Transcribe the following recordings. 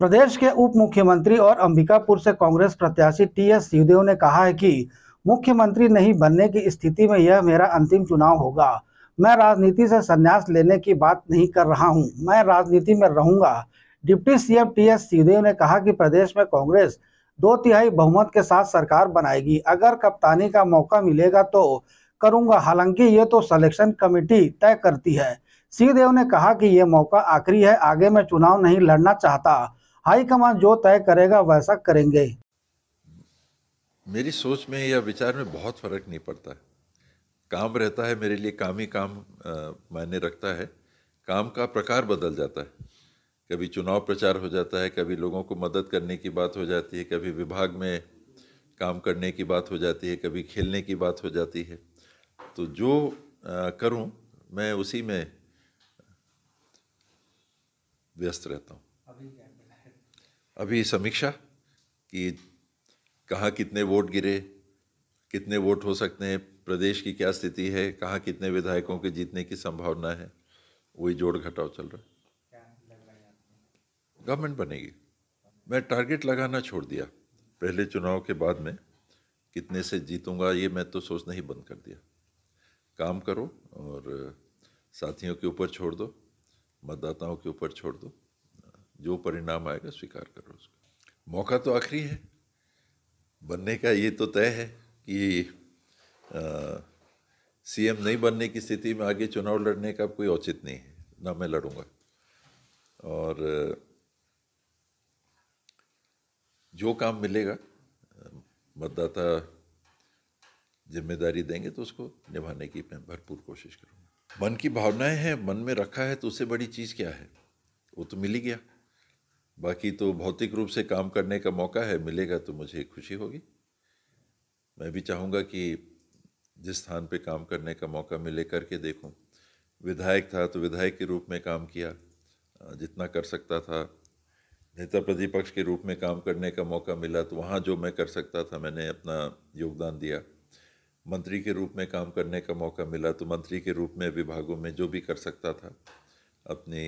प्रदेश के उप मुख्यमंत्री और अंबिकापुर से कांग्रेस प्रत्याशी टी एस सिंहदेव ने कहा है कि मुख्यमंत्री नहीं बनने की स्थिति में यह मेरा अंतिम चुनाव होगा मैं राजनीति से संन्यास लेने की बात नहीं कर रहा हूं। मैं राजनीति में रहूंगा deputy CM T S Singh Deo ने कहा कि प्रदेश में कांग्रेस दो तिहाई बहुमत के साथ सरकार बनाएगी अगर कप्तानी का मौका मिलेगा तो करूंगा हालांकि ये तो सिलेक्शन कमेटी तय करती है सिंहदेव ने कहा कि ये मौका आखिरी है आगे मैं चुनाव नहीं लड़ना चाहता हाईकमान जो तय करेगा वैसा करेंगे मेरी सोच में या विचार में बहुत फर्क नहीं पड़ता है काम रहता है मेरे लिए काम ही काम मायने रखता है काम का प्रकार बदल जाता है कभी चुनाव प्रचार हो जाता है कभी लोगों को मदद करने की बात हो जाती है कभी विभाग में काम करने की बात हो जाती है कभी खेलने की बात हो जाती है तो जो करूं मैं उसी में व्यस्त रहता हूं अभी समीक्षा कि कहाँ कितने वोट गिरे कितने वोट हो सकते हैं प्रदेश की क्या स्थिति है कहाँ कितने विधायकों के जीतने की संभावना है वही जोड़ घटाव चल रहा है गवर्नमेंट बनेगी मैं टारगेट लगाना छोड़ दिया पहले चुनाव के बाद में कितने से जीतूंगा ये मैं तो सोचना ही बंद कर दिया काम करो और साथियों के ऊपर छोड़ दो मतदाताओं के ऊपर छोड़ दो जो परिणाम आएगा स्वीकार करो उसको मौका तो आखिरी है बनने का ये तो तय है कि सीएम नहीं बनने की स्थिति में आगे चुनाव लड़ने का कोई औचित नहीं है ना मैं लड़ूंगा और जो काम मिलेगा मतदाता जिम्मेदारी देंगे तो उसको निभाने की मैं भरपूर कोशिश करूँगा मन की भावनाएं हैं मन में रखा है तो उससे बड़ी चीज़ क्या है वो तो मिल ही गया बाकी तो भौतिक रूप से काम करने का मौका है मिलेगा तो मुझे खुशी होगी मैं भी चाहूँगा कि जिस स्थान पे काम करने का मौका मिले करके देखूँ विधायक था तो विधायक के रूप में काम किया जितना कर सकता था नेता प्रतिपक्ष के रूप में काम करने का मौका मिला तो वहाँ जो मैं कर सकता था मैंने अपना योगदान दिया मंत्री के रूप में काम करने का मौका मिला तो मंत्री के रूप में विभागों में जो भी कर सकता था अपनी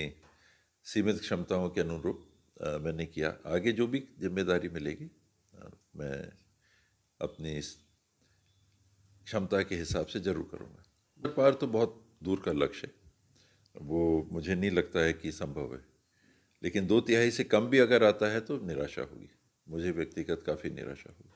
सीमित क्षमताओं के अनुरूप मैंने किया आगे जो भी जिम्मेदारी मिलेगी मैं अपनी इस क्षमता के हिसाब से ज़रूर करूँगा व्यापार तो बहुत दूर का लक्ष्य है वो मुझे नहीं लगता है कि संभव है लेकिन दो तिहाई से कम भी अगर आता है तो निराशा होगी मुझे व्यक्तिगत काफ़ी निराशा होगी